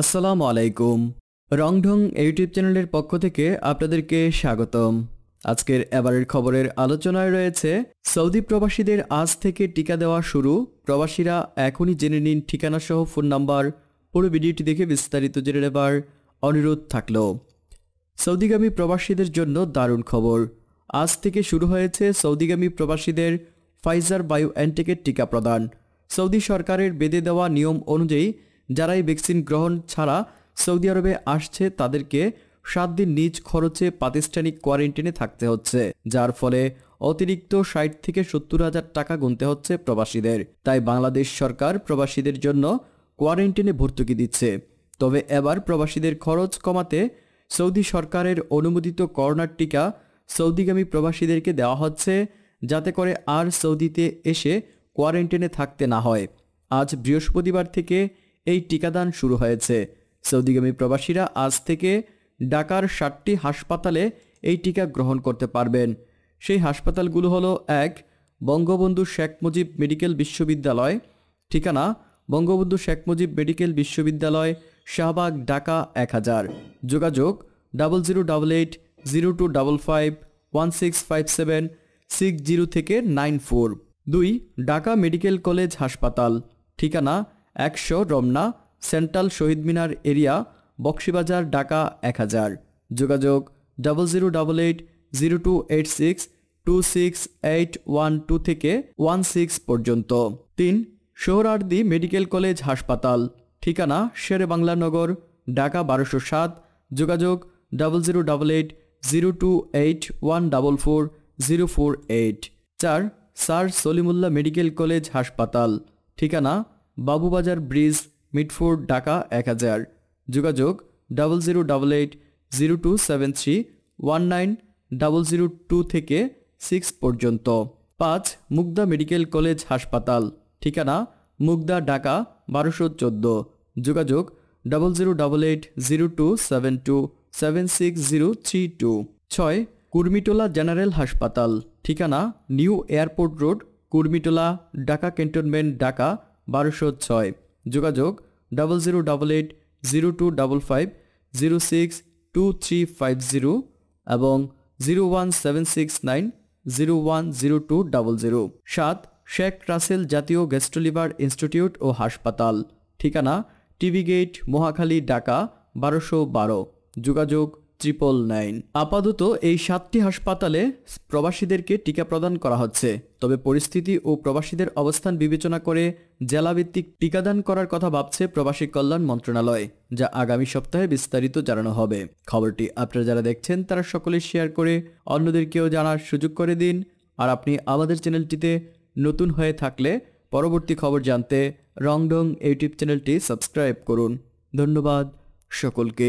আসসালামু আলাইকুম রংঢং ইউটিউব চ্যানেলের পক্ষ থেকে আপনাদেরকে স্বাগতম আজকের এবারের খবরের আলোচনায় রয়েছে সৌদি প্রবাসীদের আজ থেকে টিকা দেওয়া শুরু প্রবাসীরা এখনই জেনে নিন ঠিকানাসহ ফোন নাম্বার পুরো ভিডিওটি দেখে বিস্তারিত জেনে নেবার অনুরোধ থাকল সৌদিগামী প্রবাসীদের জন্য দারুণ খবর আজ থেকে শুরু হয়েছে সৌদিগামী প্রবাসীদের ফাইজার বায়ো অ্যান্টিকের টিকা প্রদান সৌদি সরকারের বেঁধে দেওয়া নিয়ম অনুযায়ী যারা এই ভ্যাকসিন গ্রহণ ছাড়া সৌদি আরবে আসছে তাদেরকে সাত দিন নিজ খরচে প্রাতিষ্ঠানিক কোয়ারেন্টিনে থাকতে হচ্ছে যার ফলে অতিরিক্ত ষাট থেকে সত্তর হাজার টাকা গুনতে হচ্ছে প্রবাসীদের তাই বাংলাদেশ সরকার প্রবাসীদের জন্য কোয়ারেন্টিনে ভর্তুকি দিচ্ছে তবে এবার প্রবাসীদের খরচ কমাতে সৌদি সরকারের অনুমোদিত করোনার টিকা সৌদিগামী প্রবাসীদেরকে দেওয়া হচ্ছে যাতে করে আর সৌদিতে এসে কোয়ারেন্টিনে থাকতে না হয় আজ বৃহস্পতিবার থেকে এই টিকাদান শুরু হয়েছে সৌদিগামী প্রবাসীরা আজ থেকে ডাকার ষাটটি হাসপাতালে এই টিকা গ্রহণ করতে পারবেন সেই হাসপাতালগুলো হলো এক বঙ্গবন্ধু শেখ মুজিব মেডিকেল বিশ্ববিদ্যালয় ঠিকানা বঙ্গবন্ধু শেখ মুজিব মেডিকেল বিশ্ববিদ্যালয় শাহবাগ ঢাকা এক হাজার যোগাযোগ double zero double eight zero two double five one six five seven six zero থেকে নাইন ফোর দুই ঢাকা মেডিকেল কলেজ হাসপাতাল ঠিকানা একশো রমনা সেন্ট্রাল শহীদ মিনার এরিয়া বক্সিবাজার ঢাকা এক হাজার যোগাযোগ double zero double eight zero two eight six two six eight one two থেকে one six পর্যন্ত তিন সোহরার্দি মেডিকেল কলেজ হাসপাতাল ঠিকানা শেরে বাংলানগর ঢাকা বারোশো সাত যোগাযোগ double zero double eight zero two eight one double four zero four eight চার স্যার সলিমুল্লাহ মেডিকেল কলেজ হাসপাতাল ঠিকানা বাবুবাজার ব্রিজ মিটফোর্ড ঢাকা এক হাজার যোগাযোগ double zero double eight zero two seven three one nine double zero two থেকে সিক্স পর্যন্ত পাঁচ Mugda medical college হাসপাতাল ঠিকানা মুগদা ঢাকা বারোশো চোদ্দ যোগাযোগ double zero double eight zero two seven two seven six zero three two ছয় কুর্মিটোলা জেনারেল হাসপাতাল ঠিকানা new airport road Kurmitola Dhaka cantonment Dhaka বারোশো ছয় যোগাযোগ double zero double eight zero two double five zero six two three five zero এবং zero one seven six nine zero one zero two double zero সাত শেখ রাসেল জাতীয় gastroliver institute ও হাসপাতাল ঠিকানা TV gate Mohakhali Dhaka বারোশো বারো যোগাযোগ ট্রিপল নাইন আপাতত এই সাতটি হাসপাতালে প্রবাসীদেরকে টিকা প্রদান করা হচ্ছে তবে পরিস্থিতি ও প্রবাসীদের অবস্থান বিবেচনা করে জেলাভিত্তিক টিকাদান করার কথা ভাবছে প্রবাসী কল্যাণ মন্ত্রণালয় যা আগামী সপ্তাহে বিস্তারিত জানানো হবে খবরটি আপনারা যারা দেখছেন তারা সকলে শেয়ার করে অন্যদেরকেও জানার সুযোগ করে দিন আর আপনি আমাদের চ্যানেলটিতে নতুন হয়ে থাকলে পরবর্তী খবর জানতে রংডং ইউটিউব চ্যানেলটি সাবস্ক্রাইব করুন ধন্যবাদ সকলকে